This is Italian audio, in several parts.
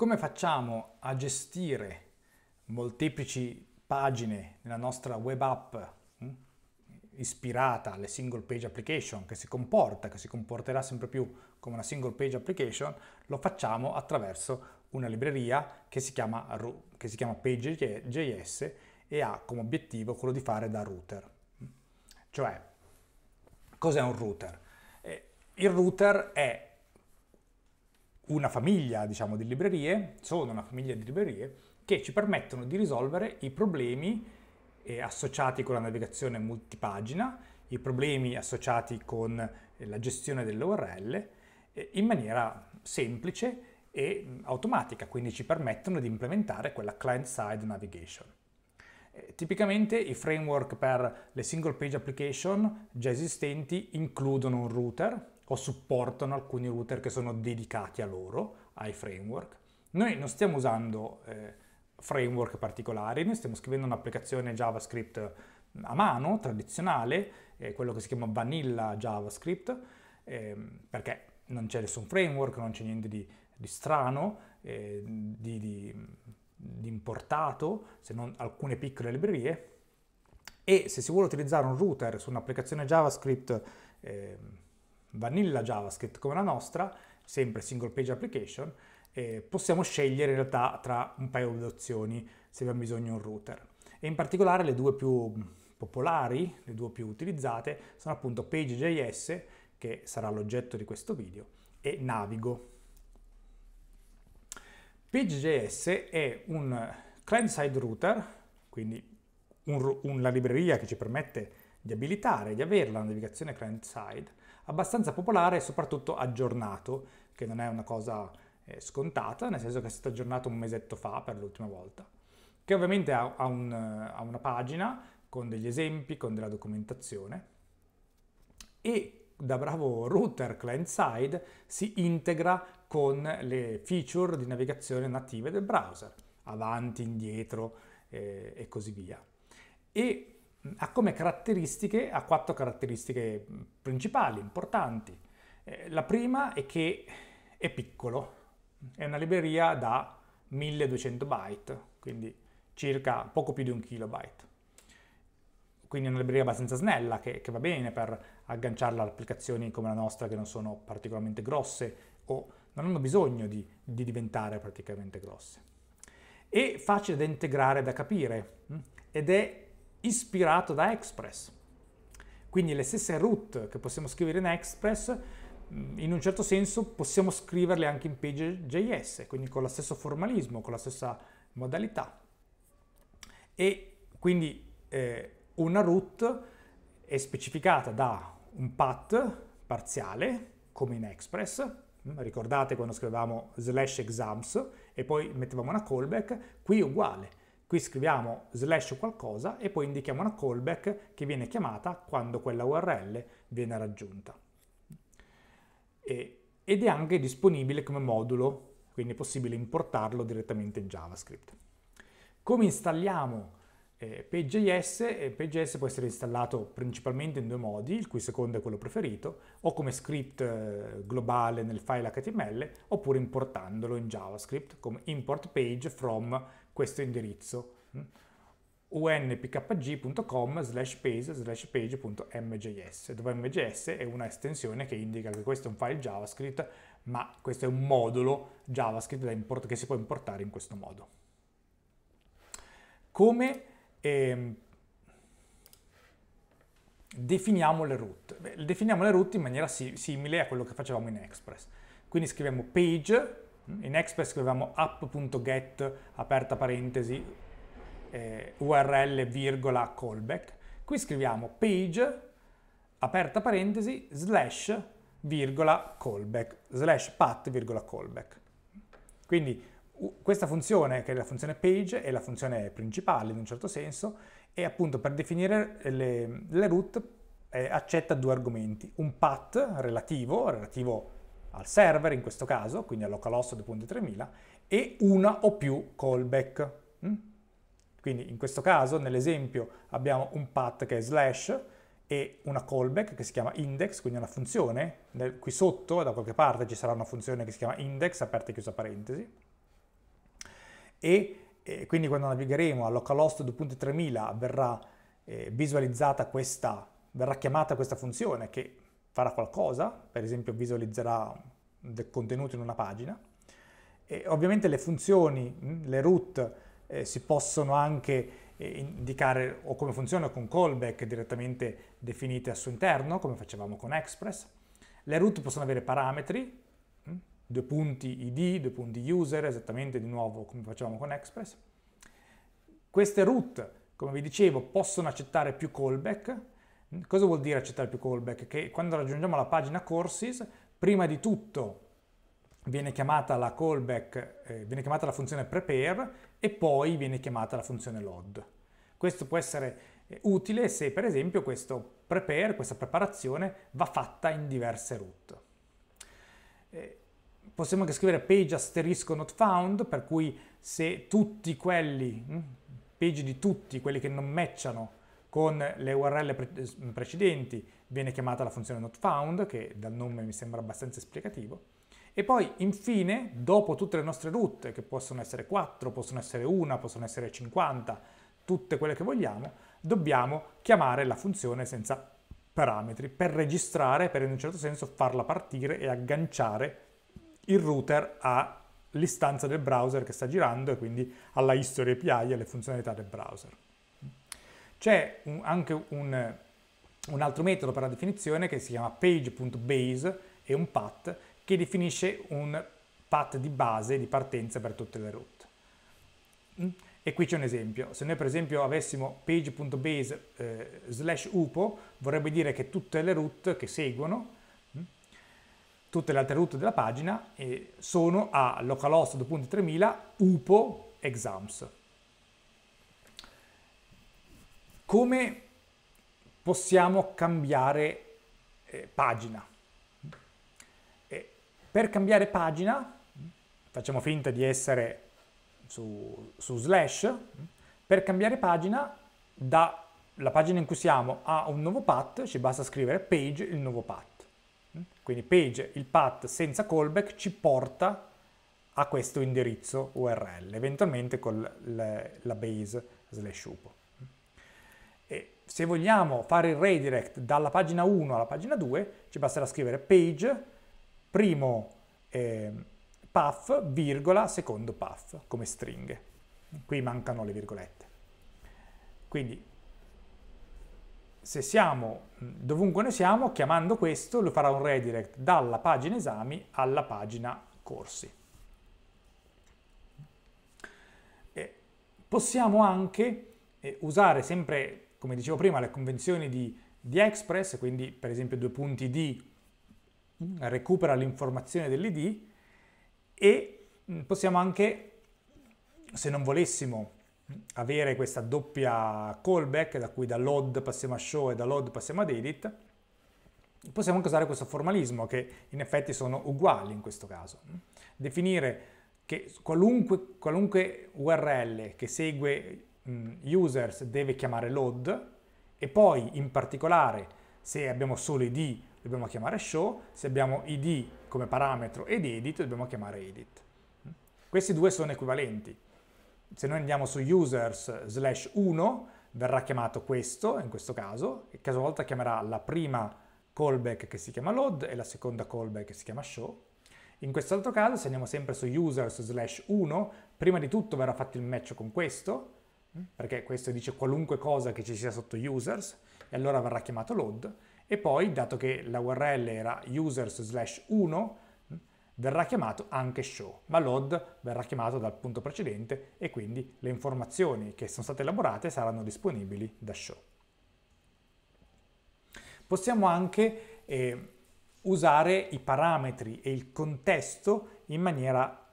Come facciamo a gestire molteplici pagine nella nostra web app mh, hm, ispirata alle single page application che si comporta, che si comporterà sempre più come una single page application, lo facciamo attraverso una libreria che si chiama, che si chiama Page.js e ha come obiettivo quello di fare da router. Hm. Cioè, cos'è un router? Eh, il router è una famiglia diciamo, di librerie, sono una famiglia di librerie, che ci permettono di risolvere i problemi eh, associati con la navigazione multipagina, i problemi associati con eh, la gestione delle URL eh, in maniera semplice e mm, automatica, quindi ci permettono di implementare quella client-side navigation. Eh, tipicamente i framework per le single page application già esistenti includono un router, o supportano alcuni router che sono dedicati a loro, ai framework. Noi non stiamo usando eh, framework particolari, noi stiamo scrivendo un'applicazione JavaScript mm, a mano, tradizionale, eh, quello che si chiama vanilla JavaScript, eh, perché non c'è nessun framework, non c'è niente di, di strano, eh, di, di, di, importato, se non alcune piccole librerie. E se si vuole utilizzare un router su un'applicazione JavaScript ehm, vanilla JavaScript come la nostra, sempre single page application, eh, possiamo scegliere in realtà tra un paio di opzioni se abbiamo bisogno di un router. E in particolare le due più popolari, le due più utilizzate, sono appunto Page.js, che sarà l'oggetto di questo video, e Navigo. Page.js è un client-side router, quindi un, una libreria che ci permette di abilitare, di avere la navigazione client-side, abbastanza popolare e soprattutto aggiornato, che non è una cosa eh, scontata, nel senso che è stato aggiornato un mesetto fa per l'ultima volta, che ovviamente ha, ha, un, ha una pagina con degli esempi, con della documentazione e da bravo router client-side si integra con le feature di navigazione native del browser, avanti, indietro eh, e così via. E ha come caratteristiche, ha quattro caratteristiche mm, principali, importanti. Eh, la prima è che è piccolo, è una libreria da 1200 byte, quindi circa poco più di un kilobyte. Quindi è una libreria abbastanza snella che, che va bene per agganciarla ad applicazioni come la nostra che non sono particolarmente grosse o non hanno bisogno di, di diventare praticamente grosse. È facile da integrare, da capire mm, ed è ispirato da Express. Quindi le stesse root che possiamo scrivere in Express, mm, in un certo senso possiamo scriverle anche in Page.js, quindi con lo stesso formalismo, con la stessa modalità. E quindi eh, una root è specificata da un path parziale, come in Express, mm, ricordate quando scrivevamo slash exams e poi mettevamo una callback, qui è uguale Qui scriviamo slash qualcosa e poi indichiamo una callback che viene chiamata quando quella URL viene raggiunta. E, ed è anche disponibile come modulo, quindi è possibile importarlo direttamente in JavaScript. Come installiamo eh, Page.js? Eh, Page.js può essere installato principalmente in due modi, il cui secondo è quello preferito, o come script eh, globale nel file HTML, oppure importandolo in JavaScript come import page from questo indirizzo unpkg.com slash page slash page.mjs dove mjs è una estensione che indica che questo è un file javascript ma questo è un modulo javascript da che si può importare in questo modo come ehm, definiamo le root Beh, definiamo le root in maniera si simile a quello che facevamo in express quindi scriviamo page Mm. In Express scrivevamo app.get, aperta parentesi, eh, url, virgola, callback. Qui scriviamo page, aperta parentesi, slash, virgola, callback, slash path, virgola, callback. Quindi questa funzione, che è la funzione page, è la funzione principale in un certo senso, e appunto per definire le, le root eh, accetta due argomenti, un path relativo, relativo al server in questo caso, quindi al localhost 2.3000, e una o più callback. Mm? Quindi in questo caso, nell'esempio, abbiamo un path che è slash e una callback che si chiama index, quindi una funzione, Nel, qui sotto da qualche parte ci sarà una funzione che si chiama index, aperta e chiusa parentesi, e, e quindi quando navigheremo al localhost 2.3000 verrà eh, visualizzata questa, verrà chiamata questa funzione che farà qualcosa, per esempio visualizzerà del contenuto in una pagina. E ovviamente le funzioni, le root, eh, si possono anche eh, indicare o come funziona con callback direttamente definite al suo interno, come facevamo con Express. Le root possono avere parametri, due punti id, due punti user, esattamente di nuovo come facevamo con Express. Queste root, come vi dicevo, possono accettare più callback, Cosa vuol dire accettare più callback? Che quando raggiungiamo la pagina courses, prima di tutto viene chiamata la callback, eh, viene chiamata la funzione prepare e poi viene chiamata la funzione load. Questo può essere eh, utile se per esempio questo prepare, questa preparazione va fatta in diverse route. Eh, possiamo anche scrivere page asterisco not found, per cui se tutti quelli, hm, page di tutti quelli che non matchano con le URL pre precedenti viene chiamata la funzione not found, che dal nome mi sembra abbastanza esplicativo. E poi, infine, dopo tutte le nostre route, che possono essere 4, possono essere 1, possono essere 50, tutte quelle che vogliamo, dobbiamo chiamare la funzione senza parametri per registrare, per in un certo senso farla partire e agganciare il router all'istanza del browser che sta girando e quindi alla history API e alle funzionalità del browser. C'è un, anche un, un altro metodo per la definizione che si chiama page.base e un path che definisce un path di base di partenza per tutte le route. Mm? E qui c'è un esempio. Se noi per esempio avessimo page.base eh, slash upo, vorrebbe dire che tutte le route che seguono, mm, tutte le altre route della pagina, eh, sono a localhost upo exams. come possiamo cambiare eh, pagina. E per cambiare pagina, facciamo finta di essere su, su slash, per cambiare pagina dalla pagina in cui siamo a un nuovo path ci basta scrivere page il nuovo path. Quindi page il path senza callback ci porta a questo indirizzo URL, eventualmente con la base slash upo. E se vogliamo fare il redirect dalla pagina 1 alla pagina 2, ci basterà scrivere page, primo eh, path, virgola, secondo path, come stringhe. Qui mancano le virgolette. Quindi, se siamo mm, dovunque noi siamo, chiamando questo, lo farà un redirect dalla pagina esami alla pagina corsi. E possiamo anche eh, usare sempre come dicevo prima, le convenzioni di, di Express, quindi per esempio due punti D recupera l'informazione dell'ID e possiamo anche, se non volessimo avere questa doppia callback, da cui da load passiamo a show e da load passiamo ad edit, possiamo anche usare questo formalismo che in effetti sono uguali in questo caso. Definire che qualunque, qualunque URL che segue Mm, users deve chiamare load e poi in particolare se abbiamo solo id dobbiamo chiamare show, se abbiamo id come parametro ed edit dobbiamo chiamare edit. Mm. Questi due sono equivalenti. Se noi andiamo su users slash 1 verrà chiamato questo in questo caso, e caso volta chiamerà la prima callback che si chiama load e la seconda callback che si chiama show. In quest'altro caso se andiamo sempre su users slash 1 prima di tutto verrà fatto il match con questo perché questo dice qualunque cosa che ci sia sotto users e allora verrà chiamato load e poi dato che la URL era users slash 1 mm, verrà chiamato anche show, ma load verrà chiamato dal punto precedente e quindi le informazioni che sono state elaborate saranno disponibili da show. Possiamo anche eh, usare i parametri e il contesto in maniera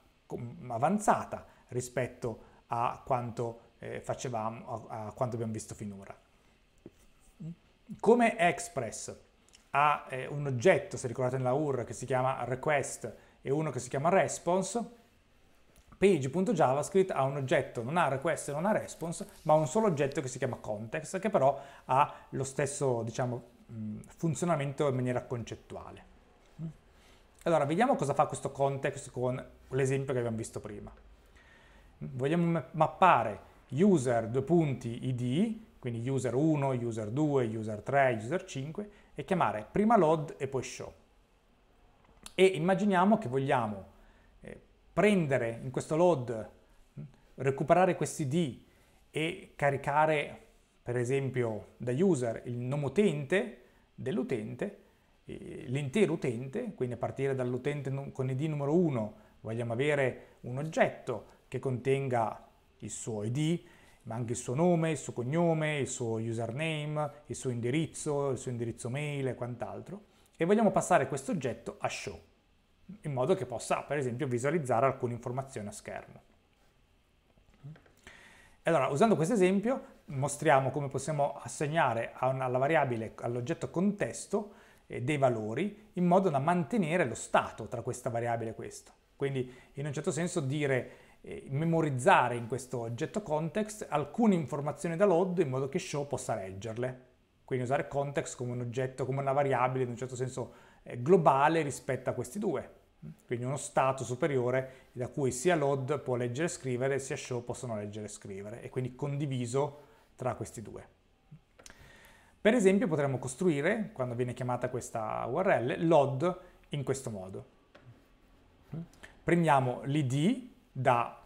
avanzata rispetto a quanto eh, facevamo a, a, quanto abbiamo visto finora. Come Express ha eh, un oggetto, se ricordate nella UR, che si chiama request e uno che si chiama response, page.javascript ha un oggetto, non ha request e non ha response, ma un solo oggetto che si chiama context, che però ha lo stesso, diciamo, funzionamento in maniera concettuale. Allora, vediamo cosa fa questo context con l'esempio che abbiamo visto prima. Vogliamo mappare user due punti id, quindi user 1, user 2, user 3, user 5, e chiamare prima load e poi show. E immaginiamo che vogliamo eh, prendere in questo load, recuperare questi id e caricare per esempio da user il nome utente dell'utente, l'intero utente, quindi a partire dall'utente con id numero 1 vogliamo avere un oggetto che contenga il suo ID, ma anche il suo nome, il suo cognome, il suo username, il suo indirizzo, il suo indirizzo mail e quant'altro. E vogliamo passare questo oggetto a show, in modo che possa, per esempio, visualizzare alcune informazioni a schermo. allora, usando questo esempio, mostriamo come possiamo assegnare alla variabile, all'oggetto contesto, eh, dei valori in modo da mantenere lo stato tra questa variabile e questa. Quindi, in un certo senso, dire eh, memorizzare in questo oggetto context alcune informazioni da load in modo che show possa leggerle. Quindi usare context come un oggetto, come una variabile in un certo senso eh, globale rispetto a questi due. Quindi uno stato superiore da cui sia load può leggere e scrivere, sia show possono leggere e scrivere, e quindi condiviso tra questi due. Per esempio potremmo costruire, quando viene chiamata questa URL, load in questo modo. Prendiamo l'id da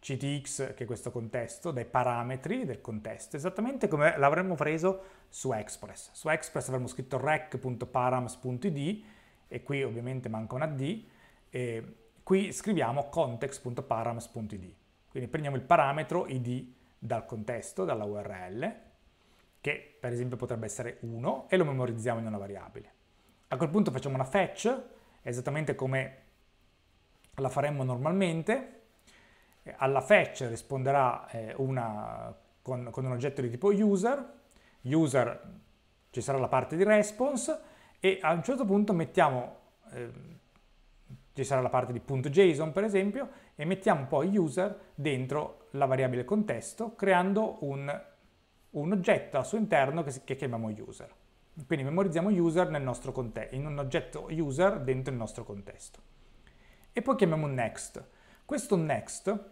CTX, che è questo contesto, dai parametri del contesto, esattamente come l'avremmo preso su Express. Su Express avremmo scritto rec.params.id e qui ovviamente manca una D, e qui scriviamo context.params.id. Quindi prendiamo il parametro id dal contesto, dalla URL, che per esempio potrebbe essere 1, e lo memorizziamo in una variabile. A quel punto facciamo una fetch, esattamente come la faremmo normalmente, alla fetch risponderà eh, una, con, con un oggetto di tipo user, user ci sarà la parte di response e a un certo punto mettiamo, eh, ci sarà la parte di .json per esempio, e mettiamo poi user dentro la variabile contesto creando un, un oggetto al suo interno che, che, chiamiamo user. Quindi memorizziamo user nel nostro contesto, in un oggetto user dentro il nostro contesto. E poi chiamiamo next. Questo next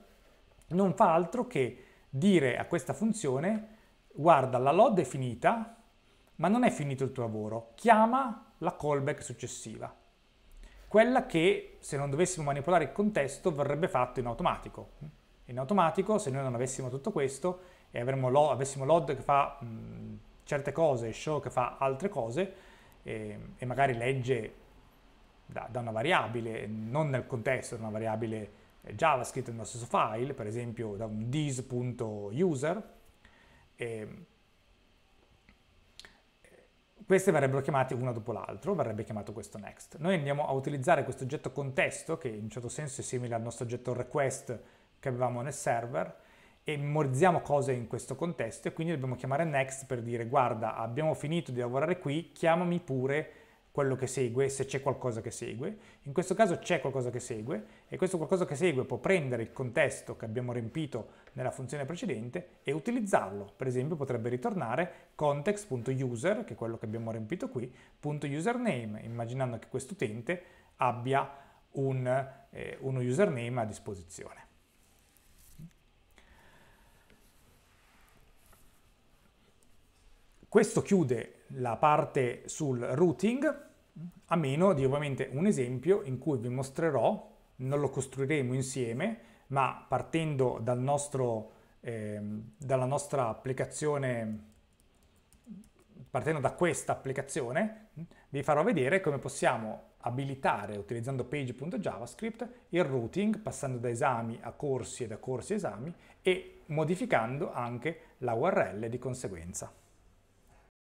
non fa altro che dire a questa funzione guarda la load è finita ma non è finito il tuo lavoro, chiama la callback successiva, quella che se non dovessimo manipolare il contesto verrebbe fatto in automatico. In automatico se noi non avessimo tutto questo e lo, avessimo load che fa mh, certe cose e show che fa altre cose e, ehm, e magari legge da, da, una variabile, non nel contesto, da una variabile JavaScript nello stesso file, per esempio da un dis.user, eh, Questi verrebbero chiamati uno dopo l'altro, verrebbe chiamato questo next. Noi andiamo a utilizzare questo oggetto contesto, che in un certo senso è simile al nostro oggetto request che avevamo nel server, e memorizziamo cose in questo contesto e quindi dobbiamo chiamare next per dire guarda abbiamo finito di lavorare qui, chiamami pure quello che segue, se c'è qualcosa che segue. In questo caso c'è qualcosa che segue e questo qualcosa che segue può prendere il contesto che abbiamo riempito nella funzione precedente e utilizzarlo. Per esempio potrebbe ritornare context.user, che è quello che abbiamo riempito qui, .username, immaginando che questo utente abbia un, eh, uno username a disposizione. Questo chiude la parte sul routing, a meno di ovviamente un esempio in cui vi mostrerò, non lo costruiremo insieme, ma partendo dal nostro, eh, dalla nostra applicazione, partendo da questa applicazione, vi farò vedere come possiamo abilitare utilizzando page.javascript il routing passando da esami a corsi e da corsi a esami e modificando anche la URL di conseguenza.